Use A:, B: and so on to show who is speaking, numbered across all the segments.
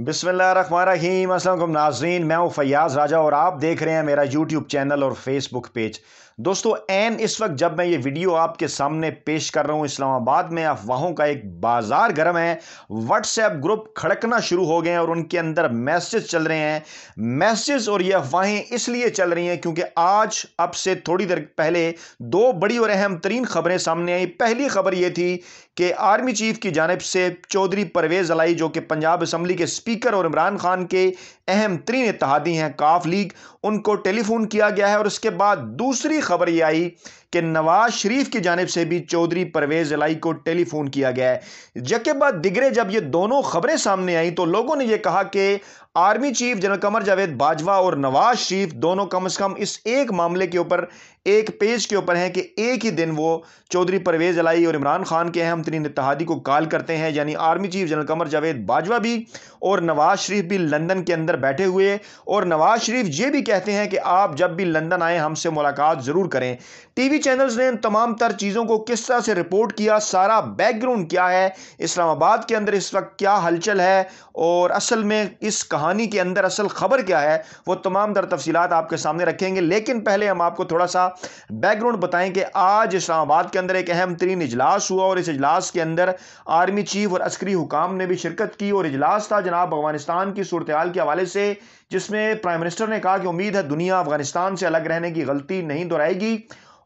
A: बिसमीम नाजरीन मैं हूँ फ़याज़ राजा और आप देख रहे हैं मेरा यूट्यूब चैनल और फेसबुक पेज दोस्तों एन इस वक्त जब मैं ये वीडियो आपके सामने पेश कर रहा हूँ इस्लामाबाद में अफवाहों का एक बाजार गर्म है व्हाट्सएप ग्रुप खड़कना शुरू हो गए हैं और उनके अंदर मैसेज चल रहे हैं मैसेज और ये अफवाहें इसलिए चल रही हैं क्योंकि आज अब से थोड़ी देर पहले दो बड़ी और अहम तरीन खबरें सामने आई पहली खबर ये थी कि आर्मी चीफ की जानब से चौधरी परवेज़ अलाई जो कि पंजाब असम्बली के स्पीकर और इमरान खान के अहम तरीन इतिहादी हैं काफ लीग उनको टेलीफोन किया गया है और उसके बाद दूसरी खबर ये आई कि नवाज शरीफ की जानब से भी चौधरी परवेज अलाई को टेलीफोन किया गया है जबकि बाद दिगरे जब ये दोनों खबरें सामने आई तो लोगों ने यह कहा कि army chief general Qamar Javed Bajwa और नवाज शरीफ दोनों कम अज कम इस एक मामले के ऊपर एक पेज के ऊपर हैं कि एक ही दिन वो चौधरी परवेज अलाई और इमरान खान के अहम तरीन इतिहादी को कॉल करते हैं यानी army chief general Qamar Javed Bajwa भी और नवाज शरीफ भी लंदन के अंदर बैठे हुए और नवाज शरीफ ये भी कहते हैं कि आप जब भी लंदन आए हमसे मुलाकात ज़रूर करें टी वी चैनल्स ने इन तमाम तर चीज़ों को किस तरह से रिपोर्ट किया सारा बैकग्राउंड क्या है इस्लामाबाद के अंदर इस वक्त क्या हलचल है और असल में इस कहानी के अंदर असल खबर क्या है वो तमाम तर तफसीत आपके सामने रखेंगे लेकिन पहले हम आपको थोड़ा सा बैकग्राउंड बताएं कि आज इस्लामाबाद के अंदर एक अहम तरीन इजलास हुआ और इस इजलास के अंदर आर्मी चीफ और अस्करी हुकाम ने भी शिरकत की और इजलास था जनाब अफगानिस्तान की सूरत के हवाले से जिसमें प्राइम मिनिस्टर ने कहा कि उम्मीद है दुनिया अफगानिस्तान से अलग रहने की गलती नहीं दोहराएगी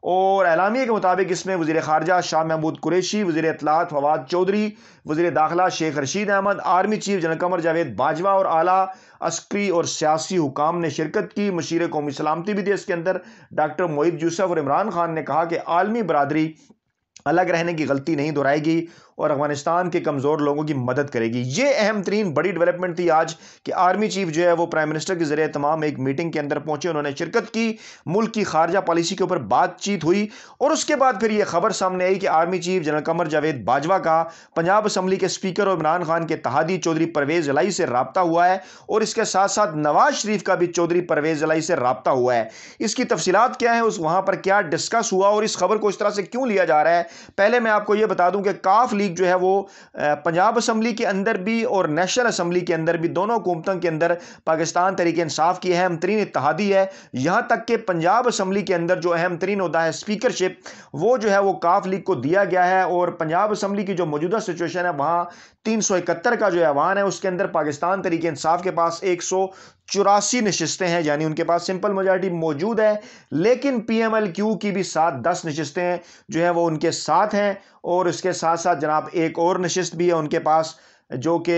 A: और एलामिया के मुताबिक इसमें वज़ी ख़ारजा शाह महमूद कुरेशी वज़ी अतलात फवाद चौधरी वज़ी दाखिला Sheikh Rashid Ahmed army chief general Qamar Javed Bajwa और आला अस्करी और सियासी हुकाम ने शिरकत की मशीर कौमी सलामती भी थी इसके अंदर डॉक्टर मोहित यूसफ और इमरान खान ने कहा कि आलमी बरदरी अलग रहने की गलती नहीं दोहराएगी और अफगानिस्तान के कमज़ोर लोगों की मदद करेगी ये अहम तरीन बड़ी डेवलपमेंट थी आज कि आर्मी चीफ जो है वो प्राइम मिनिस्टर के जरिए तमाम एक मीटिंग के अंदर पहुंचे उन्होंने शिरकत की मुल्क की खारजा पॉलिसी के ऊपर बातचीत हुई और उसके बाद फिर यह खबर सामने आई कि army chief general Qamar Javed Bajwa का पंजाब असम्बली के स्पीकर और इमरान खान के तहादी चौधरी परवेज अलाई से रबता हुआ है और इसके साथ साथ नवाज शरीफ का भी चौधरी परवेज अलाई से रबता हुआ है इसकी तफसीत क्या है उस वहाँ पर क्या डिस्कस हुआ और इस खबर को इस तरह से क्यों लिया जा रहा है पहले मैं आपको यह बता दूं कि काफ लीग जो है वो पंजाब असम्बली के अंदर भी और नेशनल असम्बली के अंदर भी दोनों हुकूमतों के अंदर पाकिस्तान तरीके इंसाफ की अहम तरीन इतिहादी है यहाँ तक कि पंजाब असम्बली के अंदर जो अहम तरीन होता है स्पीकरशिप वो जो है वो काफ लीग को दिया गया है और पंजाब असम्बली की जो मौजूदा सिचुएशन है वहाँ तीन सौ इकहत्तर का जो ऐवान है उसके अंदर पाकिस्तान तरीके इंसाफ के पास एक सौ चौरासी नशस्तें हैं यानी उनके पास सिंपल मेजॉरिटी मौजूद है लेकिन पीएमएलक्यू की भी साथ दस नशस्तें जो हैं वो उनके साथ हैं और इसके साथ साथ जनाब एक और नशस्त भी है उनके पास जो कि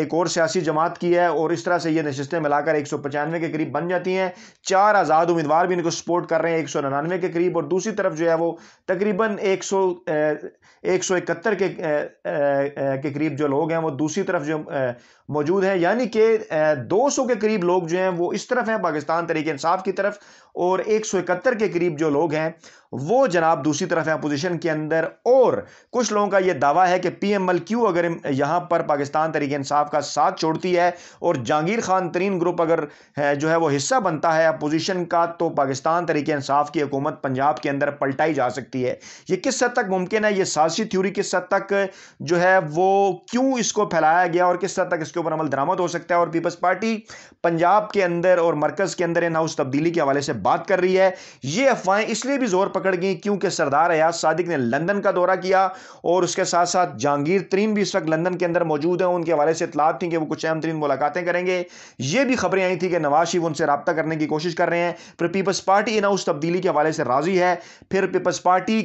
A: एक और सियासी जमात की है और इस तरह से ये नशस्तें मिलाकर एक सौ पचानवे के करीब बन जाती हैं चार आज़ाद उम्मीदवार भी इनको सपोर्ट कर रहे हैं एक सौ निन्यानवे के करीब और दूसरी तरफ जो है वो तकरीबन एक सौ एक सौ इकहत्तर के के करीब जो लोग हैं वो दूसरी तरफ जो मौजूद हैं यानी कि दो सौ के करीब लोग जो हैं वो इस तरफ हैं पाकिस्तान तरीके इंसाफ की तरफ और इकहत्तर के करीब जो लोग हैं वो जनाब दूसरी तरफ हैं अपोजिशन के अंदर और कुछ लोगों का ये दावा है कि पी एम एल क्यू अगर यहाँ पर पाकिस्तान तरीके इंसाफ का साथ छोड़ती है और जहांगीर खान तरीन ग्रुप अगर है जो है वो हिस्सा बनता है अपोजिशन का तो पाकिस्तान तरीके इंसाफ की हुकूमत पंजाब के अंदर पलटाई जा सकती है ये किस हद तक मुमकिन है ये साजिशी थ्यूरी किस हद तक जो है वो क्यों इसको फैलाया गया और किस हद तक इसके ऊपर अमल दरामद हो सकता है और पीपल्स पार्टी पंजाब के अंदर और मरकज़ के अंदर इन हाउस तब्दीली के हवाले से बात कर रही है ये अफवाहें इसलिए भी जोर पकड़ गई क्योंकि सरदार अयाज सादिक ने लंदन का दौरा किया और उसके साथ साथ जहांगीर तरीन भी इस वक्त लंदन के अंदर मौजूद हैं उनके हवाले से इतलात थी कि वो कुछ अहम तरीन मुलाकातें करेंगे ये भी खबरें आई थी कि नवाज शरीफ उनसे रबता करने की कोशिश कर रहे हैं फिर पीपल्स पार्टी ना उस तब्दीली के हवाले से राजी है फिर पीपल्स पार्टी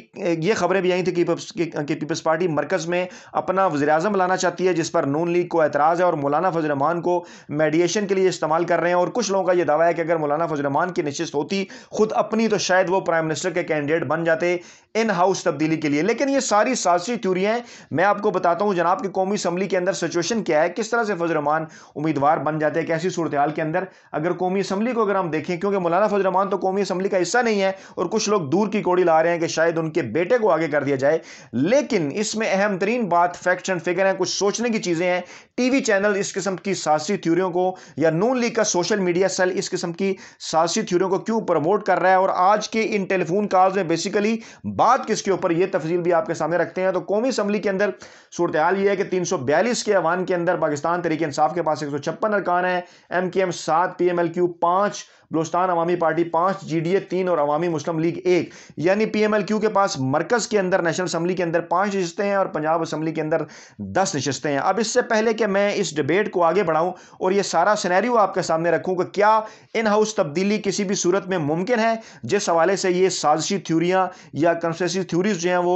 A: ये खबरें भी आई थी कि पीपल्स पार्टी मरकज़ में अपना वजी अजम लाना चाहती है जिस पर नून लीग को एतराज़ है और मौलाना फजलरमान को मेडिएशन के लिए इस्तेमाल कर रहे हैं और कुछ लोगों का यह दावा है कि अगर मौलाना फजलरमान की निश्चित होती होती खुद अपनी तो शायद वो प्राइम मिनिस्टर के कैंडिडेट बन जाते इन हाउस तब्दीली के लिए लेकिन ये सारी साजिशी थ्यूरी हैं मैं आपको बताता हूँ जनाब की कौमी असम्बली के अंदर सिचुएशन क्या है किस तरह से फजरमान उम्मीदवार बन जाते हैं कैसी सूरत के अंदर अगर कौमी असम्बली को अगर हम देखें क्योंकि मौलाना फजरमान तो कौमी असम्बली का हिस्सा नहीं है और कुछ लोग दूर की कोड़ी ला रहे हैं कि शायद उनके बेटे को आगे कर दिया जाए लेकिन इसमें अहम तरीन बात फैक्ट एंड फिगर है कुछ सोचने की चीज़ें हैं टीवी चैनल इस किस्म की सासी थ्योरियों को या नून लीग का सोशल मीडिया सेल इस किस्म की सासी थ्योरियों को क्यों प्रमोट कर रहा है और आज के इन टेलीफोन कॉल्स में बेसिकली बात किसके ऊपर यह तफसील भी आपके सामने रखते हैं तो कौमी असम्बली के अंदर सूरत हाल यह है कि तीन सौ बयालीस के आहवान के अंदर पाकिस्तान तरीके इंसाफ के पास एक सौ छप्पन अरकान है एम के एम सात पी एम एल क्यू पाँच बलोस्तान अवामी पार्टी पाँच जी डी ए तीन और अवामी मुस्लिम लीग एक यानी पी एम एल क्यू के पास मरकज़ के अंदर नेशनल असम्बली के अंदर पाँच नशस्तें हैं और पंजाब असम्बली के अंदर दस नशस्तें हैं अब इससे पहले कि मैं इस डिबेट को आगे बढ़ाऊं और ये सारा सिनेरियो आपके सामने रखूं कि क्या इन हाउस तब्दीली किसी भी सूरत में मुमकिन है जिस हवाले से ये साजिशी थ्यूरियाँ या कंसेसी थ्यूरीज जो हैं वो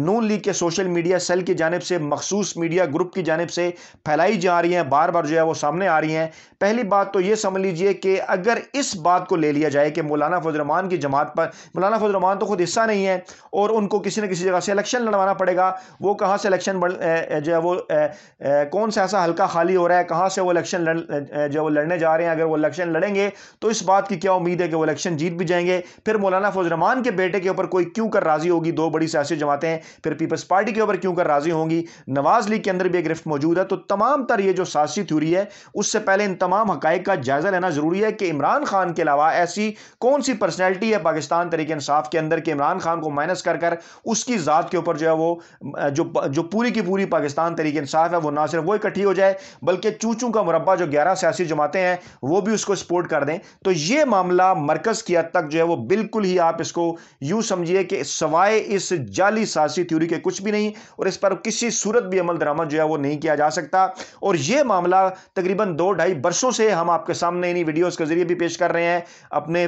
A: नून लीग के सोशल मीडिया सेल की जानब से मखसूस मीडिया ग्रुप की जानब से फैलाई जा रही हैं बार बार जो है वो सामने आ रही हैं पहली बात तो ये समझ लीजिए कि अगर इस बात को ले लिया जाए कि मौलाना फजलरमान की जमात पर मौलाना फजलरमान तो खुद हिस्सा नहीं है और उनको किसी न किसी जगह से इलेक्शन लड़वाना पड़ेगा वो कहाँ से इलेक्शन जो है वो कौन से ऐसा हल्का खाली हो रहा है कहाँ से वो इलेक्शन जो वो लड़ने जा रहे हैं अगर वो इलेक्शन लड़ेंगे तो इस बात की क्या उम्मीद है कि वो इलेक्शन जीत भी जाएंगे फिर मौलाना फौज रमान के बेटे के ऊपर कोई क्यों कर राजी होगी दो बड़ी सियासी जमातें फिर पीपल्स पार्टी के ऊपर क्यों कर राजी होंगी नवाज लीग के अंदर भी एक गिरफ्त मौजूद है तो तमाम तर ये जो सियासी थ्यूरी है उससे पहले इन तमाम हक का जायज़ा लेना ज़रूरी है कि इमरान खान के अलावा ऐसी कौन सी पर्सनैलिटी है पाकिस्तान तरीके इंसाफ के अंदर कि इमरान खान को माइनस कर कर उसकी ज़ात के ऊपर जो है वो जो जो पूरी की पूरी पाकिस्तान तरीके इंसाफ है वो ना सिर्फ वो इकट्ठी हो जाए बल्कि चूचू का मुरबा जो ग्यारह सियासी जमातें हैं वो भी उसको सपोर्ट कर दें तो ये मामला मरकज़ की हद तक जो है वो बिल्कुल ही आप इसको यूं समझिए कि सवाए इस जाली सियासी थ्योरी के कुछ भी नहीं और इस पर किसी सूरत भी अमल दरामद जो है वो नहीं किया जा सकता और ये मामला तकरीबन दो ढाई बरसों से हम आपके सामने इन्हीं वीडियोज के जरिए भी पेश कर रहे हैं अपने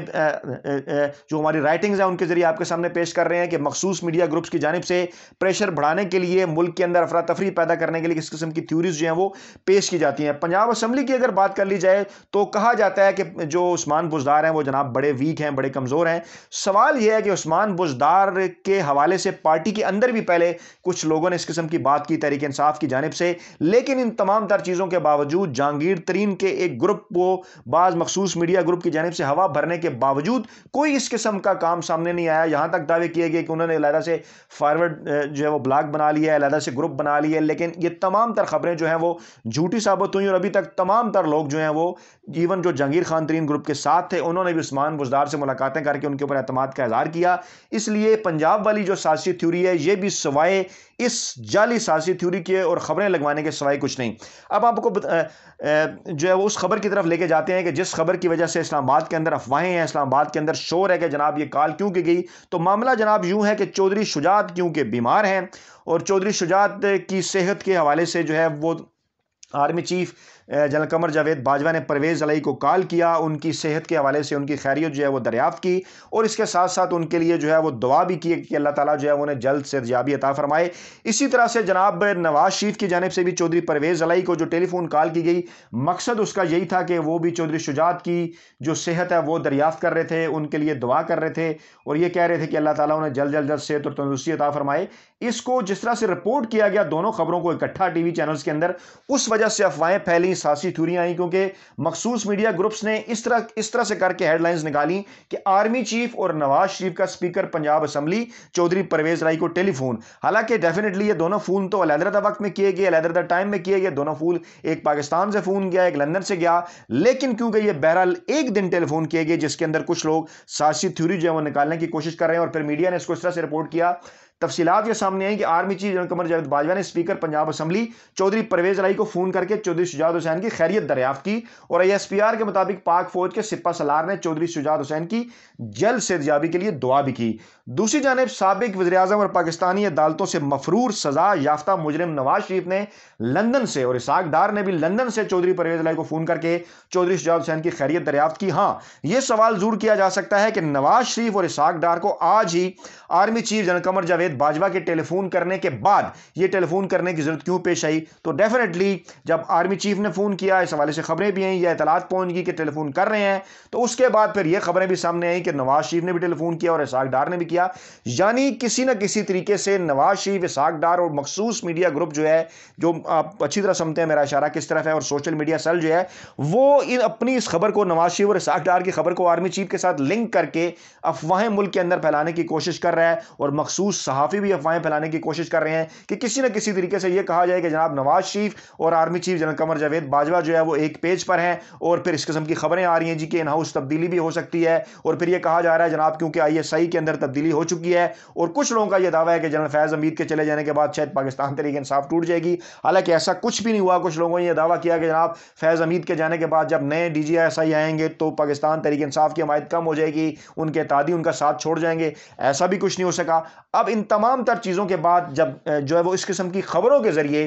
A: जो हमारी राइटिंग है उनके जरिए आपके सामने पेश कर रहे हैं कि मखसूस मीडिया ग्रुप्स की जानब से प्रेशर बढ़ाने के लिए मुल्क के अंदर अफरा तफरी पैदा करने के लिए किस किस्म की थ्यूरीज जो हैं वो पेश की जाती हैं पंजाब असम्बली की अगर बात कर ली जाए तो कहा जाता है कि जो उस्मान बुजदार हैं वो जनाब बड़े वीक हैं बड़े कमज़ोर हैं सवाल यह है कि उस्मान बुजदार के हवाले से पार्टी के अंदर भी पहले कुछ लोगों ने इस किस्म की बात की तहरीक इंसाफ की जानब से लेकिन इन तमाम तर चीज़ों के बावजूद जहांगीर तरीन के एक ग्रुप को बाज़ मखसूस मीडिया ग्रुप की जानब से हवा भरने के बावजूद कोई इस किस्म का काम सामने नहीं आया यहाँ तक दावे किए गए कि उन्होंने अलहदा से फॉरवर्ड जो है वो ब्लॉग बना लिया है अलहदा से ग्रुप बना लिया है लेकिन ये तमाम तर खबरें जो हैं हैं वो झूठी साबित हुई और अभी तक तमाम तर लोग जो हैं वो इवन जो जंगीर खान तरीन ग्रुप के साथ थे उन्होंने भी उस्मान बुजदार से मुलाकातें करके उनके ऊपर अतमाद का इजहार किया इसलिए पंजाब वाली जो सासी थ्यूरी है ये भी सवाए इस जाली साजी थ्योरी के और ख़बरें लगवाने के सवाई कुछ नहीं अब आपको जो है वो उस खबर की तरफ लेके जाते हैं कि जिस खबर की वजह से इस्लामाबाद के अंदर अफवाहें हैं इस्लामाबाद के अंदर शोर है कि जनाब ये काल क्यों की गई तो मामला जनाब यूं है कि चौधरी शुजात क्योंकि बीमार हैं और चौधरी शुजात की सेहत के हवाले से जो है वो army chief general Qamar Javed Bajwa ने परवेज़ अलई को कॉल किया उनकी सेहत के हवाले से उनकी खैरियत जो है वो दरियाफ़ की और इसके साथ साथ उनके लिए जो है वो दुआ भी की कि अल्लाह ताला जो है उन्हें जल्द से जयाबी अता फरमाए इसी तरह से जनाब नवाज शरीफ की जानब से भी चौधरी परवेज़ अलई को जो टेलीफोन कॉल की गई मकसद उसका यही था कि वो भी चौधरी शुजात की जो सेहत है वो दरियाफ़त कर रहे थे उनके लिए दुआ कर रहे थे और ये कह रहे थे कि अल्लाह ताली उन्हें जल्द जल्द जल्द सेहत और तंदुरुस्ती अता फरमाए इसको जिस तरह से रिपोर्ट किया गया दोनों खबरों को इकट्ठा टी वी चैनल्स के अंदर उस वजह से अफवाहें फैली सासी थ्यूरियाँ आई क्योंकि मखसूस मीडिया ग्रुप्स ने इस तरह इस तरह से करके हेडलाइंस निकाली कि आर्मी चीफ और नवाज शरीफ का स्पीकर पंजाब असम्बली चौधरी परवेज राय को टेलीफोन हालांकि डेफिनेटली ये दोनों फ़ोन तो अलहदरदा वक्त में किए गए अलहदरदा टाइम में किए गए दोनों फूल एक पाकिस्तान से फ़ोन गया एक लंदन से गया लेकिन क्योंकि ये बहरहाल एक दिन टेलीफोन किए गए जिसके अंदर कुछ लोग सासी थ्यूरी जो है वो निकालने की कोशिश कर रहे हैं और फिर मीडिया ने इसको इस तरह से रिपोर्ट किया तफसीत यह सामने आई कि army chief general Qamar Javed Bajwa ने स्पीकर पंजाब असम्बली चौधरी परवेज राई को फ़ोन करके चौधरी शुजात हुसैन की खैरियत दरियाफ्त की और आई एस पी आर के मुताबिक पाक फौज के सिपा सलार ने चौधरी शुजात हुसैन की जल्द सेजयाबी के लिए दुआ भी की दूसरी जानब सबक वजी अजम और पाकिस्तानी अदालतों से मफरूर सजा याफ्ता मुजरम नवाज शरीफ ने लंदन से और इसाक डार ने भी लंदन से चौधरी परवेज राय को फ़ोन करके चौधरी शुजात हुसैन की खैरियत दरियाफ्त की हाँ यह सवाल जरूर किया जा सकता है कि नवाज शरीफ और इसाक डार को आज ही army chief general Qamar Javed समेत बाजवा के टेलीफोन करने के बाद ये टेलीफोन करने की जरूरत क्यों पेश आई तो डेफिनेटली जब आर्मी चीफ ने फ़ोन किया इस हवाले से खबरें भी आई या इतलात पहुंच गई कि टेलीफोन कर रहे हैं तो उसके बाद फिर यह खबरें भी सामने आई कि नवाज शरीफ ने भी टेलीफोन किया और इसाक डार ने भी किया यानी किसी न किसी तरीके से नवाज शरीफ इसाक डार और मखसूस मीडिया ग्रुप जो है जो आप अच्छी तरह समझते हैं मेरा इशारा किस तरफ है और सोशल मीडिया सेल जो है वो इन अपनी इस खबर को नवाज शरीफ और इसाक डार की खबर को आर्मी चीफ के साथ लिंक करके अफवाहें मुल्क के अंदर फैलाने की कोशिश कर रहा है और मखसूस साहब सहाफ़ी भी अफवाहें फैलाने की कोशिश कर रहे हैं कि किसी न किसी तरीके से यह कहा जाए कि जनाब नवाज शरीफ और army chief general Qamar Javed Bajwa जो है वो एक पेज पर हैं और फिर इस किस्म की खबरें आ रही हैं जी कि इन हाउस तब्दीली भी हो सकती है और फिर यह कहा जा रहा है जनाब क्योंकि आई एस आई के अंदर तब्दीली हो चुकी है और कुछ लोगों का यह दावा है कि जनरल फैज़ अमीद के चले जाने के बाद शायद पाकिस्तान तरीके इंसाफ टूट जाएगी हालांकि ऐसा कुछ भी नहीं हुआ कुछ लोगों ने यह दावा किया कि जनाब फैज़ अमीद के जाने के बाद जब नए डी जी एस आई आएंगे तो पाकिस्तान तरीके इंसाफ की हमायत कम हो जाएगी उनके तादी उनका साथ छोड़ जाएंगे ऐसा भी कुछ नहीं हो सका अब इन तमाम तर चीज़ों के बाद जब जो है वो इस किस्म की ख़बरों के ज़रिए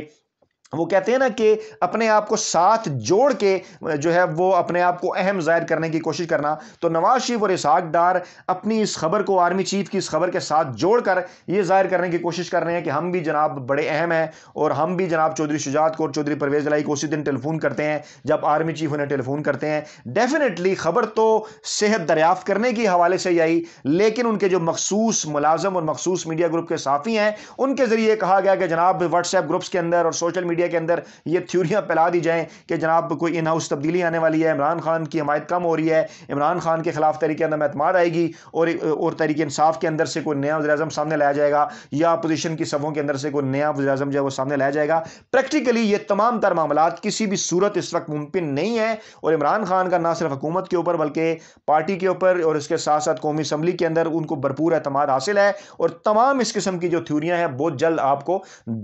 A: वो कहते हैं ना कि अपने आप को साथ जोड़ के जो है वो अपने आप को अहम जाहिर करने की कोशिश करना तो नवाज शरीफ और इसहाक डार अपनी इस खबर को आर्मी चीफ की इस खबर के साथ जोड़कर ये जाहिर करने की कोशिश कर रहे हैं कि हम भी जनाब बड़े अहम हैं और हम भी जनाब चौधरी शुजात को और चौधरी परवेज लाई को उसी दिन टेलीफोन करते हैं जब आर्मी चीफ उन्हें टेलीफोन करते हैं डेफिनेटली खबर तो सेहत दरियाफ्त करने के हवाले से ही आई लेकिन उनके जो मखसूस मुलाजम और मखसूस मीडिया ग्रुप के साफ़ी हैं उनके ज़रिए कहा गया कि जनाब व्हाट्सएप ग्रुप्स के अंदर और सोशल मीडिया मीडिया के अंदर ये थ्योरियाँ फैला दी जाएँ कि जनाब कोई इन हाउस तब्दीली आने वाली है इमरान खान की हमायत कम हो रही है इमरान खान के खिलाफ तरीके अंदर अतमाद आएगी और और तरीके इंसाफ के अंदर से कोई नया वजी सामने लाया जाएगा या अपोजिशन की सफ़ों के अंदर से कोई नया वजी जो है वो सामने लाया जाएगा प्रैक्टिकली ये तमाम तर मामला किसी भी सूरत इस वक्त मुमकिन नहीं है और इमरान खान का ना सिर्फ हुकूमत के ऊपर बल्कि पार्टी के ऊपर और इसके साथ साथ कौमी असम्बली के अंदर उनको भरपूर अहतम हासिल है और तमाम इस किस्म की जो थ्यूरियाँ हैं बहुत जल्द आपको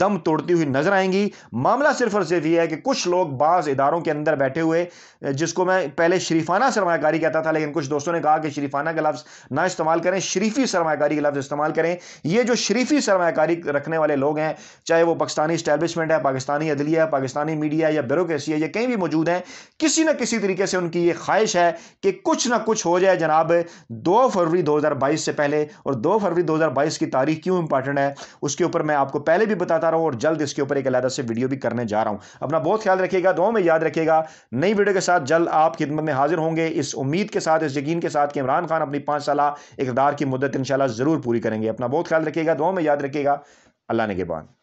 A: दम तोड़ती हुई नजर आएंगी मामला सिर्फ और सिर्फ ये है कि कुछ लोग बाज़ इदारों के अंदर बैठे हुए जिसको मैं पहले शरीफाना सरमाकारी कहता था लेकिन कुछ दोस्तों ने कहा कि शरीफाना का लफ्ज़ ना इस्तेमाल करें शरीफी सरमाकारी का लफ्ज़ इस्तेमाल करें ये जो शरीफी सरमाकारी रखने वाले लोग हैं चाहे वो पाकिस्तानी इस्टेबलिशमेंट है पाकिस्तानी अदलिया है पाकिस्तानी मीडिया या ब्यूरोसी है या कहीं भी मौजूद हैं किसी न किसी तरीके से उनकी ये ख्वाहिश है कि कुछ ना कुछ हो जाए जनाब दो फरवरी दो हज़ार बाईस से पहले और दो फरवरी दो हज़ार बाईस की तारीख क्यों इंपॉर्टेंट है उसके ऊपर मैं आपको पहले भी बताता रहा हूँ और जल्द इसके ऊपर एक अलहदा से वीडियो भी भी करने जा रहा हूं अपना बहुत ख्याल रखिएगा दो में याद रखिएगा नई वीडियो के साथ जल्द आप खिदमत में हाजिर होंगे इस उम्मीद के साथ इस यकीन के साथ कि इमरान खान अपनी पांच साल इकदार की मुद्दत इन ज़रूर पूरी करेंगे अपना बहुत ख्याल रखिएगा दो में याद रखेगा अल्लाह ने के बाद